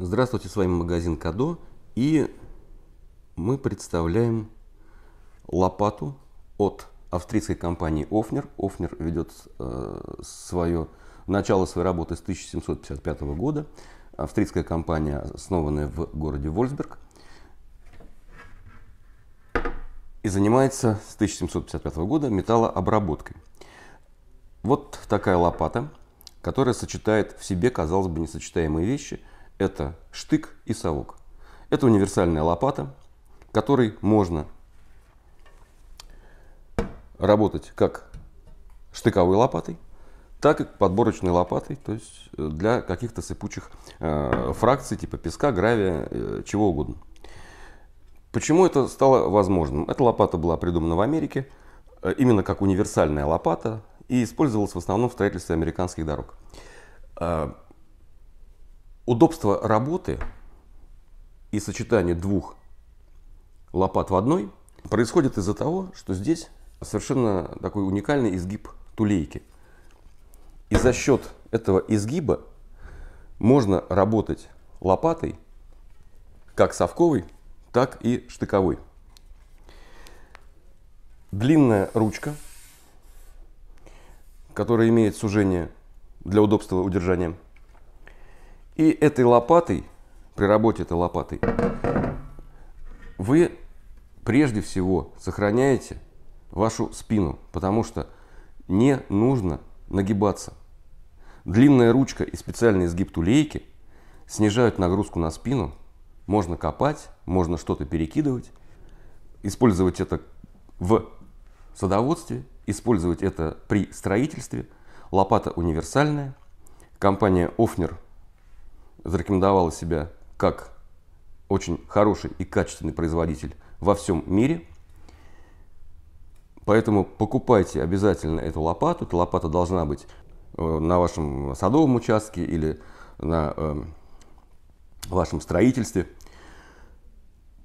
Здравствуйте, с вами магазин Кадо. И мы представляем лопату от австрийской компании Офнер. Офнер ведет э, свое, начало своей работы с 1755 года. Австрийская компания, основанная в городе Вольсберг. И занимается с 1755 года металлообработкой. Вот такая лопата, которая сочетает в себе, казалось бы, несочетаемые вещи – это штык и совок. Это универсальная лопата, которой можно работать как штыковой лопатой, так и подборочной лопатой, то есть э, для каких-то сыпучих э, фракций типа песка, гравия, э, чего угодно. Почему это стало возможным? Эта лопата была придумана в Америке э, именно как универсальная лопата и использовалась в основном в строительстве американских дорог. Э, удобство работы и сочетание двух лопат в одной происходит из-за того, что здесь совершенно такой уникальный изгиб тулейки. И за счет этого изгиба можно работать лопатой как совковой, так и штыковой. Длинная ручка, которая имеет сужение для удобства удержания – и этой лопатой, при работе этой лопатой, вы прежде всего сохраняете вашу спину, потому что не нужно нагибаться. Длинная ручка и специальный изгиб тулейки снижают нагрузку на спину. Можно копать, можно что-то перекидывать, использовать это в садоводстве, использовать это при строительстве. Лопата универсальная. Компания Офнер – зарекомендовала себя как очень хороший и качественный производитель во всем мире. Поэтому покупайте обязательно эту лопату. Эта лопата должна быть э, на вашем садовом участке или на э, вашем строительстве.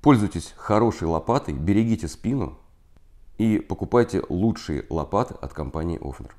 Пользуйтесь хорошей лопатой, берегите спину и покупайте лучшие лопаты от компании Офнер.